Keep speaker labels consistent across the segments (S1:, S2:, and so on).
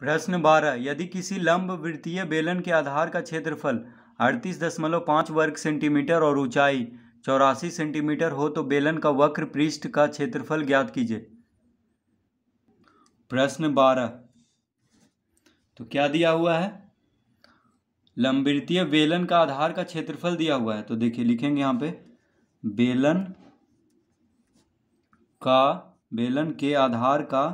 S1: प्रश्न बारह यदि किसी लंब वृत्तीय बेलन के आधार का क्षेत्रफल अड़तीस दशमलव पाँच वर्ग सेंटीमीटर और ऊंचाई चौरासी सेंटीमीटर हो तो बेलन का वक्र पृष्ठ का क्षेत्रफल ज्ञात कीजिए प्रश्न बारह तो क्या दिया हुआ है लंबवृत्तीय बेलन का आधार का क्षेत्रफल दिया हुआ है तो देखिए लिखेंगे यहाँ पे बेलन का बेलन के आधार का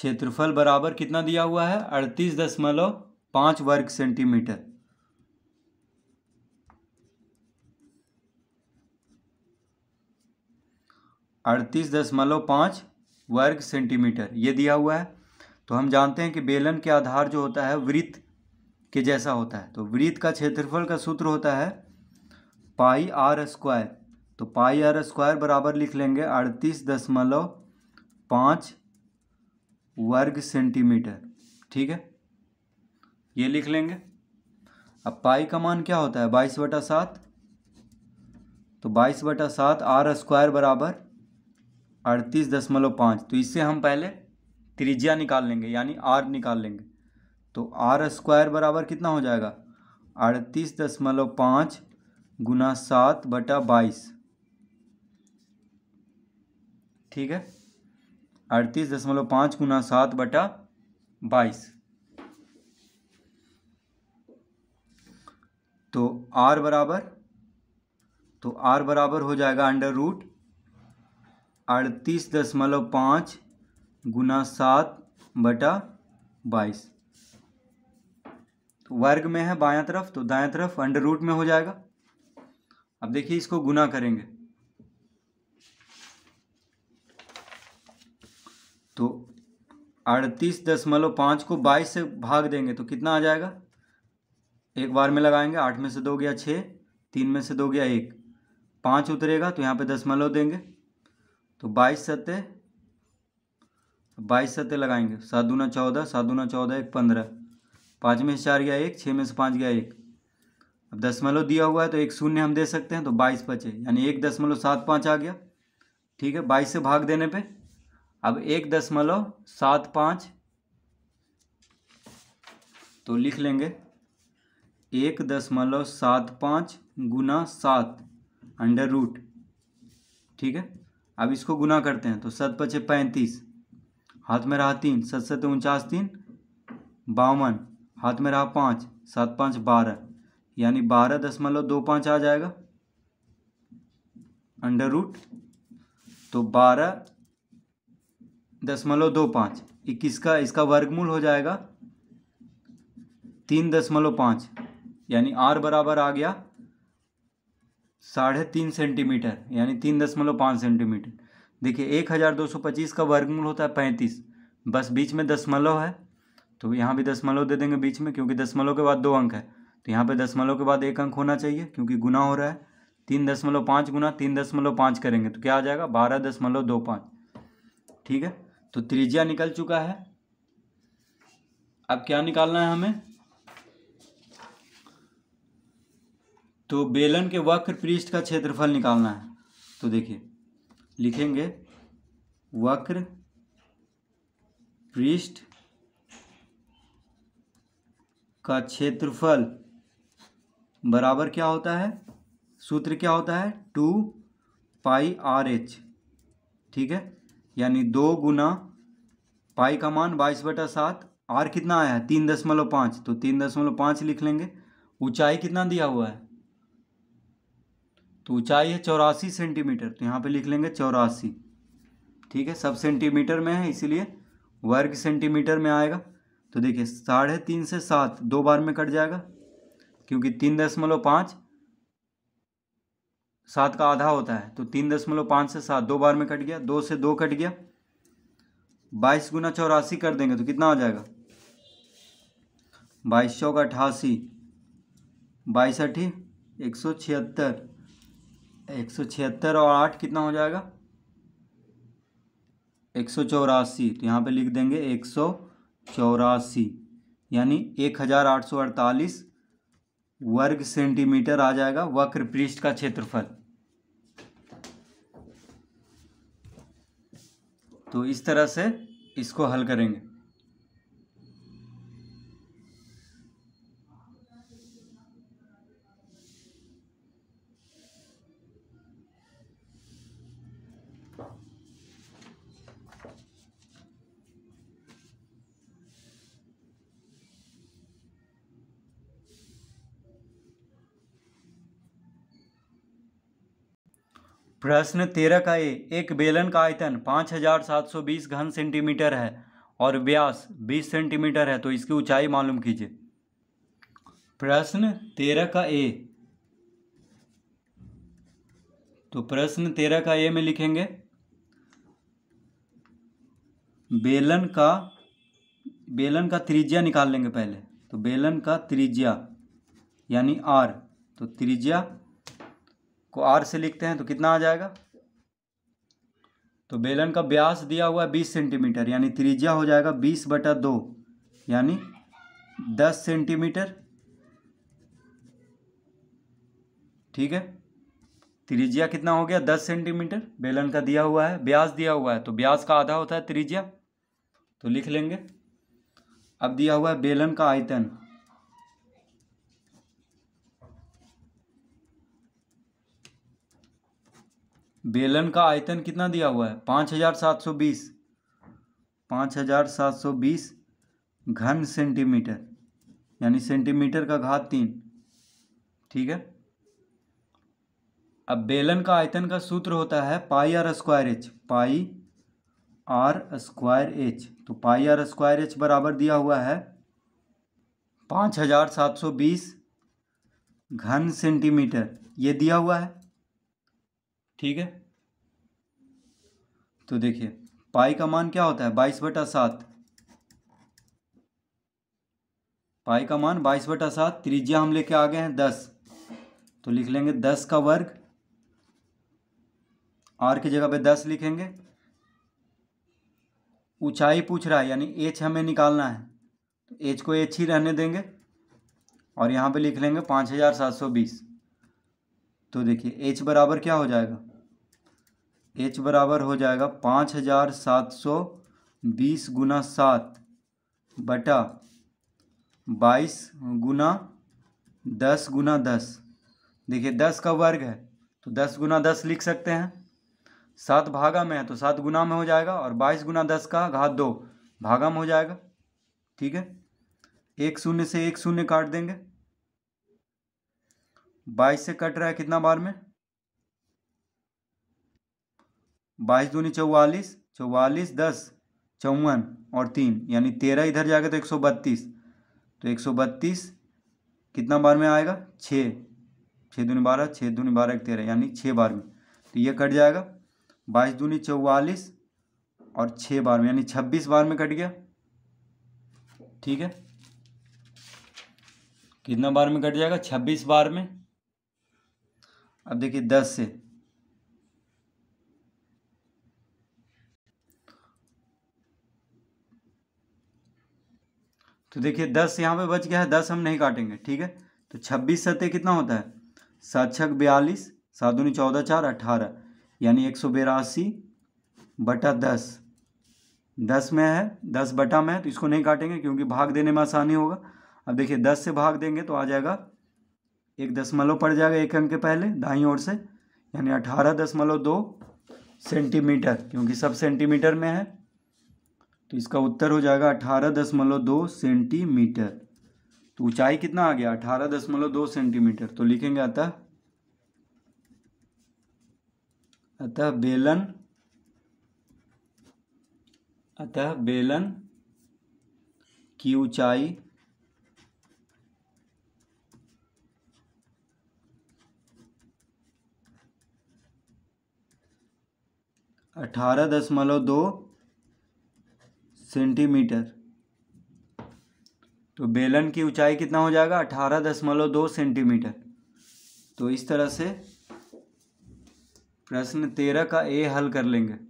S1: क्षेत्रफल बराबर कितना दिया हुआ है अड़तीस दशमलव पांच वर्ग सेंटीमीटर अड़तीस दशमलव पांच वर्ग सेंटीमीटर ये दिया हुआ है तो हम जानते हैं कि बेलन के आधार जो होता है वृत्त के जैसा होता है तो वृत्त का क्षेत्रफल का सूत्र होता है पाई आर स्क्वायर तो पाई आर स्क्वायर बराबर लिख लेंगे अड़तीस दशमलव पाँच वर्ग सेंटीमीटर ठीक है ये लिख लेंगे अब पाई का मान क्या होता है बाईस बटा सात तो बाईस बटा सात आर स्क्वायर बराबर अड़तीस दशमलव पाँच तो इससे हम पहले त्रिज्या निकाल लेंगे यानी आर निकाल लेंगे तो आर स्क्वायर बराबर कितना हो जाएगा अड़तीस दशमलव पाँच गुना सात बटा बाईस ठीक है अड़तीस दशमलव पाँच गुना सात बटा बाईस तो आर बराबर तो आर बराबर हो जाएगा अंडर रूट अड़तीस दशमलव पाँच गुना सात बटा बाईस तो वर्ग में है बायां तरफ तो दायां तरफ अंडर रूट में हो जाएगा अब देखिए इसको गुना करेंगे तो अड़तीस दशमलव पाँच को बाईस से भाग देंगे तो कितना आ जाएगा एक बार में लगाएंगे आठ में से दो गया छः तीन में से दो गया एक पाँच उतरेगा तो यहाँ पे दशमलव देंगे तो बाईस सत्य बाईस सत्य लगाएंगे सात दूना चौदह सात दूना चौदह एक पंद्रह पाँच में से चार गया एक छः में से पाँच गया एक अब दशमलव दिया हुआ है तो एक शून्य हम दे सकते हैं तो बाईस बचे यानी एक दशमलव सात पाँच आ गया ठीक है बाईस से भाग देने पर अब एक दशमलव सात पाँच तो लिख लेंगे एक दशमलव सात पाँच गुना सात अंडर रूट ठीक है अब इसको गुना करते हैं तो सत पचे पैंतीस हाथ में रहा तीन सत सत उनचास तीन बावन हाथ में रहा पाँच सात पाँच बारह यानी बारह दशमलव दो पाँच आ जाएगा अंडर रूट तो बारह दशमलव दो पाँच इक्कीस का इसका वर्गमूल हो जाएगा तीन दशमलव पाँच यानी आर बराबर आ गया साढ़े तीन सेंटीमीटर यानी तीन दशमलव पाँच सेंटीमीटर देखिए एक हज़ार दो सौ पच्चीस का वर्गमूल होता है पैंतीस बस बीच में दशमलव है तो यहाँ भी दशमलव दे देंगे बीच में क्योंकि दशमलव के बाद दो अंक है तो यहाँ पे दशमलव के बाद एक अंक होना चाहिए क्योंकि गुना हो रहा है तीन दशमलव पाँच गुना तीन दशमलव पाँच करेंगे तो क्या आ जाएगा बारह दशमलव दो पाँच ठीक है तो त्रिज्या निकल चुका है अब क्या निकालना है हमें तो बेलन के वक्र पृष्ठ का क्षेत्रफल निकालना है तो देखिए लिखेंगे वक्र पृष्ठ का क्षेत्रफल बराबर क्या होता है सूत्र क्या होता है टू पाई आर एच ठीक है यानी दो गुना पाई का मान बाईस बटा सात आर कितना आया है तीन दशमलव पाँच तो तीन दशमलव पाँच लिख लेंगे ऊंचाई कितना दिया हुआ है तो ऊंचाई है चौरासी सेंटीमीटर तो यहाँ पे लिख लेंगे चौरासी ठीक है सब सेंटीमीटर में है इसीलिए वर्ग सेंटीमीटर में आएगा तो देखिए साढ़े तीन से सात दो बार में कट जाएगा क्योंकि तीन दशमलव पाँच सात का आधा होता है तो तीन दशमलव पाँच से सात दो बार में कट गया दो से दो कट गया बाईस गुना चौरासी कर देंगे तो कितना आ जाएगा बाईस चौक अठासी बाईस अठी एक सौ छिहत्तर एक सौ छिहत्तर और आठ कितना हो जाएगा एक सौ चौरासी तो यहाँ पे लिख देंगे एक सौ चौरासी यानी एक हज़ार आठ सौ अड़तालीस वर्ग सेंटीमीटर आ जाएगा वक्र पृष्ठ का क्षेत्रफल तो इस तरह से इसको हल करेंगे प्रश्न तेरह का ए एक बेलन का आयतन पाँच हजार सात सौ बीस घन सेंटीमीटर है और व्यास बीस सेंटीमीटर है तो इसकी ऊंचाई मालूम कीजिए प्रश्न तेरह का ए तो प्रश्न तेरह का ए में लिखेंगे बेलन का बेलन का त्रिज्या निकाल लेंगे पहले तो बेलन का त्रिज्या यानी आर तो त्रिज्या को आर से लिखते हैं तो कितना आ जाएगा तो बेलन का ब्यास दिया हुआ है बीस सेंटीमीटर यानी त्रिज्या हो जाएगा बीस बटा दो यानी दस सेंटीमीटर ठीक है त्रिज्या कितना हो गया दस सेंटीमीटर बेलन का दिया हुआ है ब्यास दिया हुआ है तो ब्यास का आधा होता है त्रिज्या तो लिख लेंगे अब दिया हुआ है बेलन का आयतन बेलन का आयतन कितना दिया हुआ है पाँच हजार सात सौ बीस पाँच हजार सात सौ बीस घन सेंटीमीटर यानी सेंटीमीटर का घात तीन ठीक है अब बेलन का आयतन का सूत्र होता है pi R square H pi R square H तो पाई आर स्क्वायर एच बराबर दिया हुआ है पाँच हजार सात सौ बीस घन सेंटीमीटर ये दिया हुआ है ठीक है तो देखिए पाई का मान क्या होता है बाईस बटा सात पाई का मान बाईस बटा सात त्रिज्या हम लेके आ गए हैं दस तो लिख लेंगे दस का वर्ग आर की जगह पे दस लिखेंगे ऊंचाई पूछ रहा है यानी एच हमें निकालना है तो एच को एच ही रहने देंगे और यहाँ पे लिख लेंगे पाँच हज़ार सात सौ बीस तो देखिए एच बराबर क्या हो जाएगा एच बराबर हो जाएगा पाँच हज़ार सात सौ बीस गुना सात बटा बाईस गुना दस गुना दस देखिए दस का वर्ग है तो दस गुना दस लिख सकते हैं सात भागा में है तो सात गुना में हो जाएगा और बाईस गुना दस का घात दो भागा में हो जाएगा ठीक है एक शून्य से एक शून्य काट देंगे बाईस से कट रहा है कितना बार में बाईस दूनी चौवालीस चौवालीस दस चौवन और तीन यानी तेरह इधर जाएगा तो एक सौ बत्तीस तो एक सौ बत्तीस कितना बार में आएगा छः छः दूनी बारह छः दूनी बारह एक तेरह यानी छः बार में तो ये कट जाएगा बाईस दूनी चौवालीस और छः बार में यानी छब्बीस बार में कट गया ठीक है कितना बार में कट जाएगा छब्बीस बार में अब देखिए दस से तो देखिए दस यहाँ पे बच गया है दस हम नहीं काटेंगे ठीक है तो छब्बीस सतह कितना होता है सात छक बयालीस सात दूनी चौदह चार अट्ठारह यानी एक सौ बेरासी बटा दस दस में है दस बटा में है तो इसको नहीं काटेंगे क्योंकि भाग देने में आसानी होगा अब देखिए दस से भाग देंगे तो आ जाएगा एक दशमलव पड़ जाएगा एक अंक के पहले दाई ओर से यानी अठारह दशमलव दो सेंटीमीटर क्योंकि सब सेंटीमीटर में है तो इसका उत्तर हो जाएगा अठारह दशमलव दो सेंटीमीटर तो ऊंचाई कितना आ गया अठारह दशमलव दो सेंटीमीटर तो लिखेंगे अतः अतः बेलन अतः बेलन की ऊंचाई अठारह दशमलव दो सेंटीमीटर तो बेलन की ऊंचाई कितना हो जाएगा अठारह दशमलव दो सेंटीमीटर तो इस तरह से प्रश्न तेरह का ए हल कर लेंगे